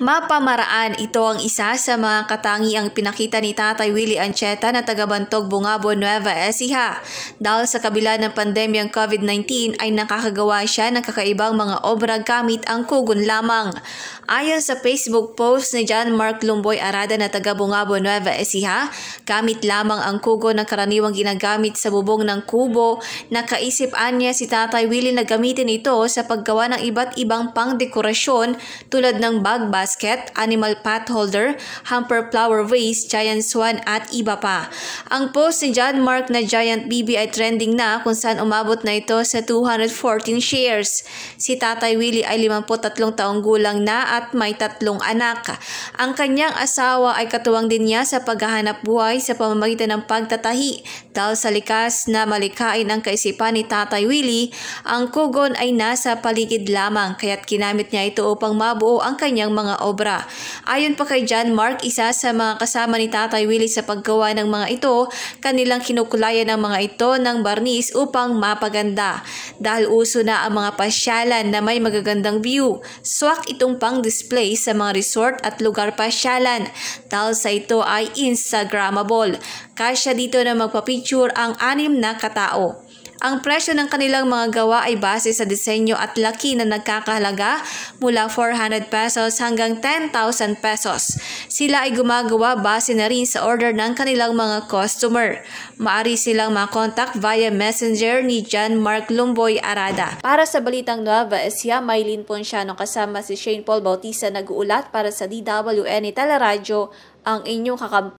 Mapamaraan, ito ang isa sa mga katangiang pinakita ni Tatay Willie Ancheta na tagabantog Bungabo Nueva Ecija. Dahil sa kabila ng pandemyang COVID-19 ay nakakagawa siya ng kakaibang mga obra gamit ang kugon lamang. Ayon sa Facebook post ni John Mark Lumboy Arada na taga Bungabo Nueva Ecija, gamit lamang ang kugon na karaniwang ginagamit sa bubong ng kubo, nakaisipan niya si Tatay Willie na gamitin ito sa paggawa ng iba't ibang pangdekorasyon tulad ng bagbas basket, animal pot holder, hamper flower vase, giant swan at iba pa. Ang post ni John Mark na giant BB ay trending na kung saan umabot na ito sa 214 shares. Si Tatay Willie ay 53 taong gulang na at may tatlong anak. Ang kanyang asawa ay katuwang din niya sa paghahanap buhay sa pamamagitan ng pagtatahi. Dahil sa likas na malikain ang kaisipan ni Tatay Willie, ang kugon ay nasa paligid lamang kaya't kinamit niya ito upang mabuo ang kanyang mga obra. Ayon pa kay John Mark, isa sa mga kasama ni Tatay Willie sa paggawa ng mga ito, kanilang kinukulayan ang mga ito ng barnis upang mapaganda. Dahil uso na ang mga pasyalan na may magagandang view, swak itong pang-display sa mga resort at lugar pasyalan dahil sa ito ay Instagrammable. Kasya dito na magpapicture ang anim na katao. Ang presyo ng kanilang mga gawa ay base sa disenyo at laki na nagkakahalaga mula 400 pesos hanggang 10,000 pesos. Sila ay gumagawa base na rin sa order ng kanilang mga customer. Maari silang makontak via messenger ni John Mark Lumboy Arada. Para sa Balitang Nueva Ecija, Maylin Ponciano kasama si Shane Paul Bautista nag-uulat para sa DWN Teleradyo ang inyong kakampi.